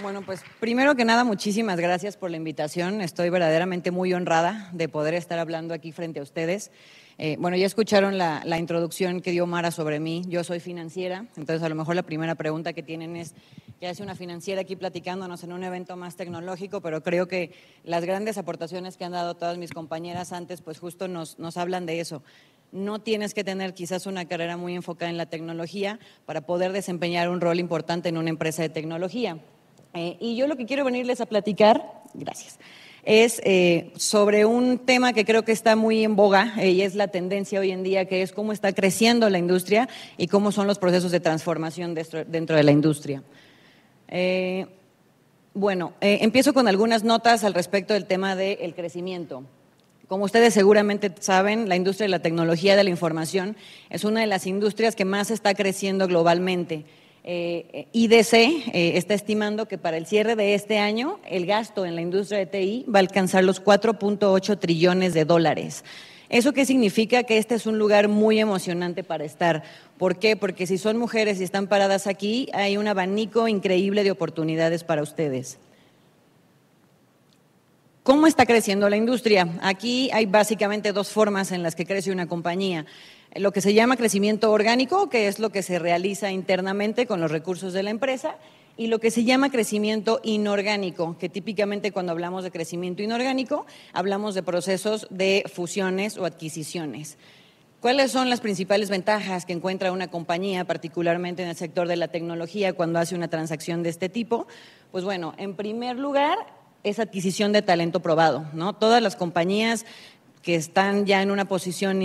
Bueno, pues primero que nada, muchísimas gracias por la invitación. Estoy verdaderamente muy honrada de poder estar hablando aquí frente a ustedes. Eh, bueno, ya escucharon la, introducción que dio Mara sobre mí. Yo soy financiera, entonces a lo mejor la primera pregunta que tienen es, ¿qué hace una financiera aquí platicándonos en un evento más tecnológico? Pero creo que las grandes aportaciones que han dado todas mis compañeras antes, pues justo nos, nos hablan de eso no tienes que tener quizás una carrera muy enfocada en la tecnología para poder desempeñar un rol importante en una empresa de tecnología. Eh, y yo lo que quiero venirles a platicar, gracias, es eh, sobre un tema que creo que está muy en boga eh, y es la tendencia hoy en día, que es cómo está creciendo la industria y cómo son los procesos de transformación dentro, de la industria. bueno, empiezo con algunas notas al respecto del tema del crecimiento. Como ustedes seguramente saben, la industria de la tecnología de la información es una de las industrias que más está creciendo globalmente. Eh, eh, IDC eh, está estimando que para el cierre de este año el gasto en la industria de TI va a alcanzar los 4.8 trillones de dólares. ¿Eso qué significa? Que este es un lugar muy emocionante para estar. ¿Por qué? Porque si son mujeres y están paradas aquí, hay un abanico increíble de oportunidades para ustedes. ¿Cómo está creciendo la industria? Aquí hay básicamente dos formas en las que crece una compañía lo que se llama crecimiento orgánico, que es lo que se realiza internamente con los recursos de la empresa, y lo que se llama crecimiento inorgánico, que típicamente cuando hablamos de crecimiento inorgánico hablamos de procesos de fusiones o adquisiciones. ¿Cuáles son las principales ventajas que encuentra una compañía, particularmente en el sector de la tecnología, cuando hace una transacción de este tipo? Pues bueno, en primer lugar, es adquisición de talento probado, ¿no? Todas las compañías que están ya en una posición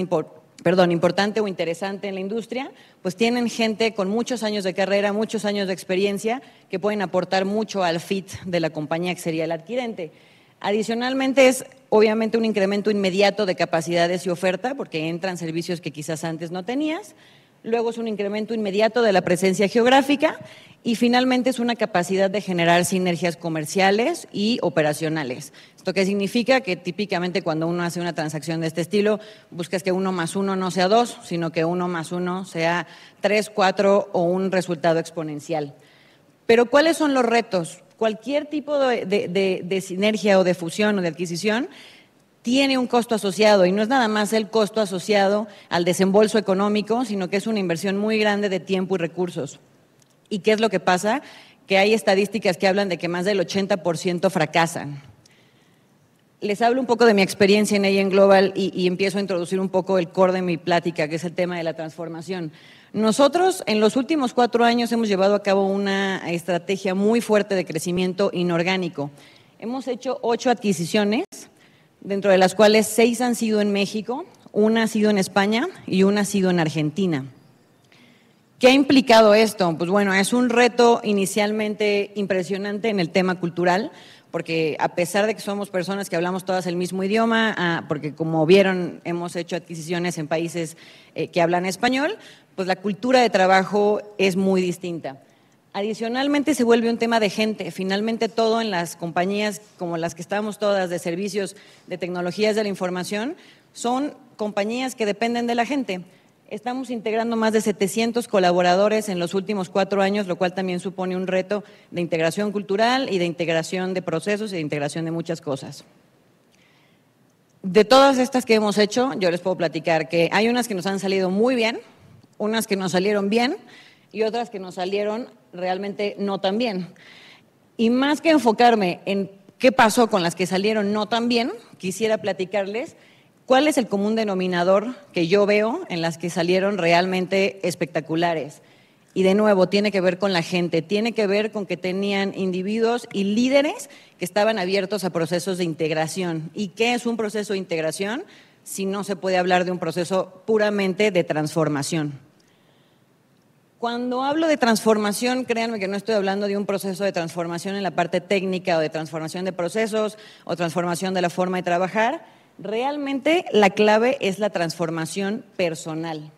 perdón, importante o interesante en la industria, pues tienen gente con muchos años de carrera, muchos años de experiencia, que pueden aportar mucho al fit de la compañía que sería el adquirente. Adicionalmente es obviamente un incremento inmediato de capacidades y oferta, porque entran servicios que quizás antes no tenías, luego es un incremento inmediato de la presencia geográfica y finalmente es una capacidad de generar sinergias comerciales y operacionales. ¿Esto que significa? Que típicamente cuando uno hace una transacción de este estilo, buscas que uno más uno no sea dos, sino que uno más uno sea tres, cuatro o un resultado exponencial. Pero ¿cuáles son los retos? Cualquier tipo de sinergia o de fusión o de adquisición tiene un costo asociado y no es nada más el costo asociado al desembolso económico, sino que es una inversión muy grande de tiempo y recursos. ¿Y qué es lo que pasa? Que hay estadísticas que hablan de que más del 80% fracasan. Les hablo un poco de mi experiencia en en Global y, y, empiezo a introducir un poco el core de mi plática, que es el tema de la transformación. Nosotros en los últimos cuatro años hemos llevado a cabo una estrategia muy fuerte de crecimiento inorgánico. Hemos hecho ocho adquisiciones dentro de las cuales seis han sido en México, una ha sido en España y una ha sido en Argentina. ¿Qué ha implicado esto? Pues bueno, es un reto inicialmente impresionante en el tema cultural, porque a pesar de que somos personas que hablamos todas el mismo idioma, ah, porque como vieron hemos hecho adquisiciones en países eh, que hablan español, pues la cultura de trabajo es muy distinta. Adicionalmente se vuelve un tema de gente. Finalmente todo en las compañías como las que estamos todas de servicios de tecnologías de la información son compañías que dependen de la gente. Estamos integrando más de 700 colaboradores en los últimos cuatro años, lo cual también supone un reto de integración cultural y de integración de procesos y de integración de muchas cosas. De todas estas que hemos hecho, yo les puedo platicar que hay unas que nos han salido muy bien, unas que nos salieron bien, y otras que nos salieron realmente no tan bien. Y más que enfocarme en qué pasó con las que salieron no tan bien, quisiera platicarles cuál es el común denominador que yo veo en las que salieron realmente espectaculares. Y de nuevo, tiene que ver con la gente, tiene que ver con que tenían individuos y líderes que estaban abiertos a procesos de integración. ¿Y qué es un proceso de integración si no se puede hablar de un proceso puramente de transformación? Cuando hablo de transformación, créanme que no estoy hablando de un proceso de transformación en la parte técnica o de transformación de procesos o transformación de la forma de trabajar. Realmente la clave es la transformación personal.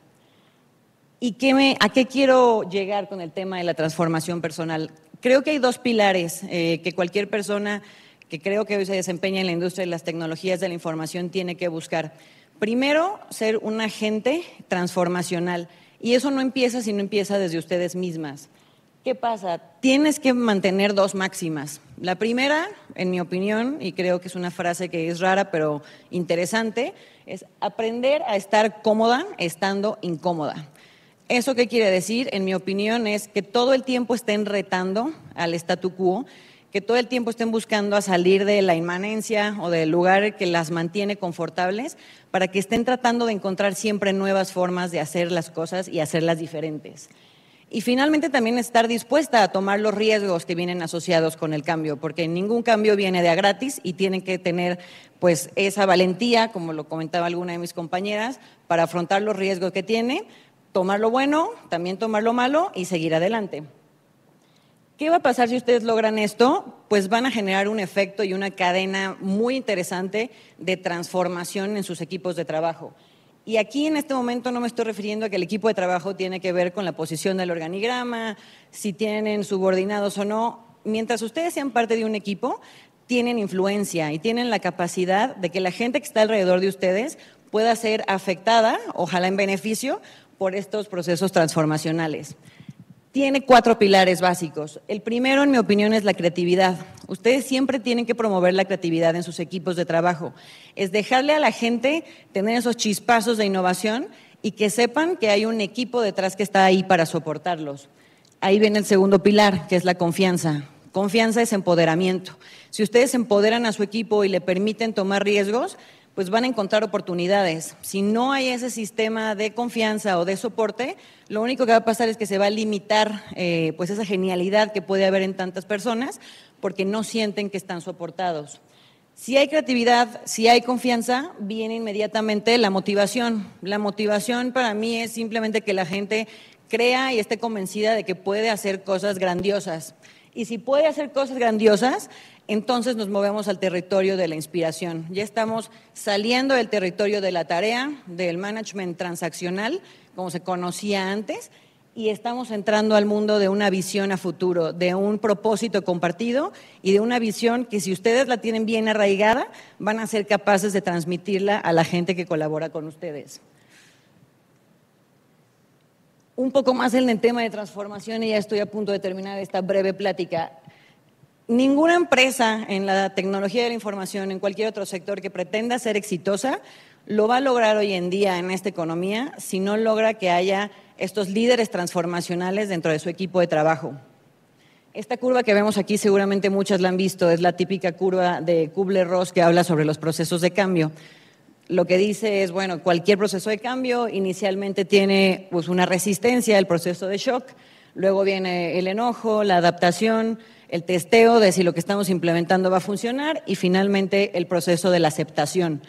¿Y a qué quiero llegar con el tema de la transformación personal? Creo que hay dos pilares eh, que cualquier persona que creo que hoy se desempeña en la industria de las tecnologías de la información tiene que buscar. Primero, ser un agente transformacional y eso no empieza si no empieza desde ustedes mismas. ¿Qué pasa? Tienes que mantener dos máximas. La primera, en mi opinión, y creo que es una frase que es rara pero interesante, es aprender a estar cómoda estando incómoda. ¿Eso qué quiere decir? En mi opinión es que todo el tiempo estén retando al statu quo que todo el tiempo estén buscando a salir de la inmanencia o del lugar que las mantiene confortables, para que estén tratando de encontrar siempre nuevas formas de hacer las cosas y hacerlas diferentes. Y finalmente también estar dispuesta a tomar los riesgos que vienen asociados con el cambio, porque ningún cambio viene de a gratis y tienen que tener pues esa valentía, como lo comentaba alguna de mis compañeras, para afrontar los riesgos que tiene, tomar lo bueno, también tomar lo malo y seguir adelante. ¿Qué va a pasar si ustedes logran esto? Pues van a generar un efecto y una cadena muy interesante de transformación en sus equipos de trabajo. Y aquí en este momento no me estoy refiriendo a que el equipo de trabajo tiene que ver con la posición del organigrama, si tienen subordinados o no. Mientras ustedes sean parte de un equipo, tienen influencia y tienen la capacidad de que la gente que está alrededor de ustedes pueda ser afectada, ojalá en beneficio, por estos procesos transformacionales tiene cuatro pilares básicos. El primero, en mi opinión, es la creatividad. Ustedes siempre tienen que promover la creatividad en sus equipos de trabajo. Es dejarle a la gente tener esos chispazos de innovación y que sepan que hay un equipo detrás que está ahí para soportarlos. Ahí viene el segundo pilar, que es la confianza. Confianza es empoderamiento. Si ustedes empoderan a su equipo y le permiten tomar riesgos, pues van a encontrar oportunidades. Si no hay ese sistema de confianza o de soporte, lo único que va a pasar es que se va a limitar eh, pues esa genialidad que puede haber en tantas personas porque no sienten que están soportados. Si hay creatividad, si hay confianza, viene inmediatamente la motivación. La motivación para mí es simplemente que la gente crea y esté convencida de que puede hacer cosas grandiosas. Y si puede hacer cosas grandiosas, entonces nos movemos al territorio de la inspiración. Ya estamos saliendo del territorio de la tarea, del management transaccional, como se conocía antes, y estamos entrando al mundo de una visión a futuro, de un propósito compartido y de una visión que si ustedes la tienen bien arraigada, van a ser capaces de transmitirla a la gente que colabora con ustedes. Un poco más en el tema de transformación y ya estoy a punto de terminar esta breve plática ninguna empresa en la tecnología de la información, en cualquier otro sector que pretenda ser exitosa, lo va a lograr hoy en día en esta economía si no logra que haya estos líderes transformacionales dentro de su equipo de trabajo. Esta curva que vemos aquí seguramente muchas la han visto, es la típica curva de Kubler-Ross que habla sobre los procesos de cambio. Lo que dice es, bueno, cualquier proceso de cambio inicialmente tiene pues, una resistencia, el proceso de shock, luego viene el enojo, la adaptación, el testeo de si lo que estamos implementando va a funcionar y finalmente el proceso de la aceptación.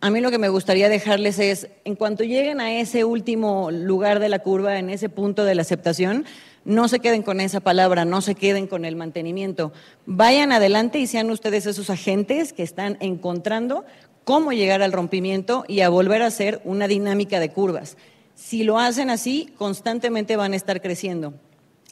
A mí lo que me gustaría dejarles es, en cuanto lleguen a ese último lugar de la curva, en ese punto de la aceptación, no se queden con esa palabra, no se queden con el mantenimiento. Vayan adelante y sean ustedes esos agentes que están encontrando cómo llegar al rompimiento y a volver a hacer una dinámica de curvas. Si lo hacen así, constantemente van a estar creciendo.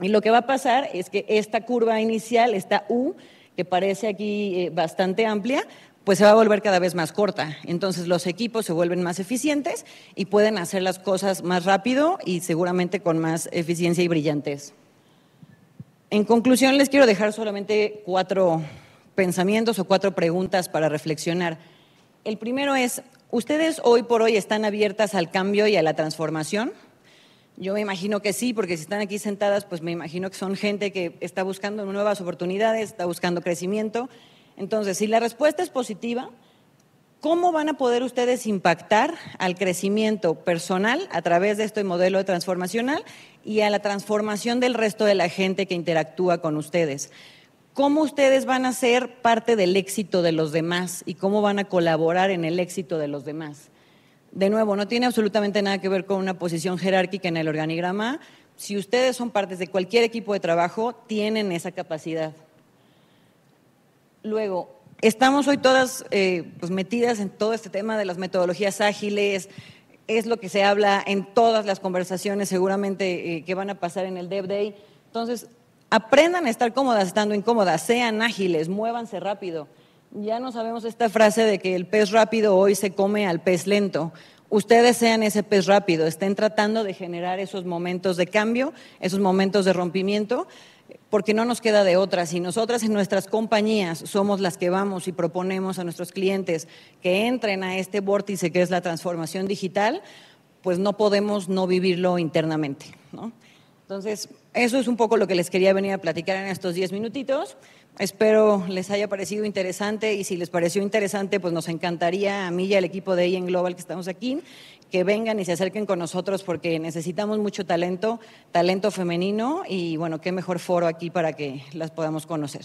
Y lo que va a pasar es que esta curva inicial, esta U, que parece aquí eh, bastante amplia, pues se va a volver cada vez más corta. Entonces los equipos se vuelven más eficientes y pueden hacer las cosas más rápido y seguramente con más eficiencia y brillantez. En conclusión, les quiero dejar solamente cuatro pensamientos o cuatro preguntas para reflexionar. El primero es, ¿ustedes hoy por hoy están abiertas al cambio y a la transformación? Yo me imagino que sí, porque si están aquí sentadas, pues me imagino que son gente que está buscando nuevas oportunidades, está buscando crecimiento. Entonces, si la respuesta es positiva, ¿cómo van a poder ustedes impactar al crecimiento personal a través de este modelo transformacional y a la transformación del resto de la gente que interactúa con ustedes? ¿Cómo ustedes van a ser parte del éxito de los demás y cómo van a colaborar en el éxito de los demás? de nuevo, no tiene absolutamente nada que ver con una posición jerárquica en el organigrama. Si ustedes son partes de cualquier equipo de trabajo, tienen esa capacidad. Luego, estamos hoy todas eh, pues, metidas en todo este tema de las metodologías ágiles, es lo que se habla en todas las conversaciones seguramente eh, que van a pasar en el Dev Day. Entonces, aprendan a estar cómodas estando incómodas, sean ágiles, muévanse rápido. Ya no sabemos esta frase de que el pez rápido hoy se come al pez lento. Ustedes sean ese pez rápido, estén tratando de generar esos momentos de cambio, esos momentos de rompimiento, porque no nos queda de otra. Si nosotras en nuestras compañías somos las que vamos y proponemos a nuestros clientes que entren a este vórtice que es la transformación digital, pues no podemos no vivirlo internamente. ¿no? Entonces, eso es un poco lo que les quería venir a platicar en estos diez minutitos. Espero les haya parecido interesante y si les pareció interesante, pues nos encantaría a mí y al equipo de IEN Global que estamos aquí, que vengan y se acerquen con nosotros porque necesitamos mucho talento, talento femenino y bueno, qué mejor foro aquí para que las podamos conocer.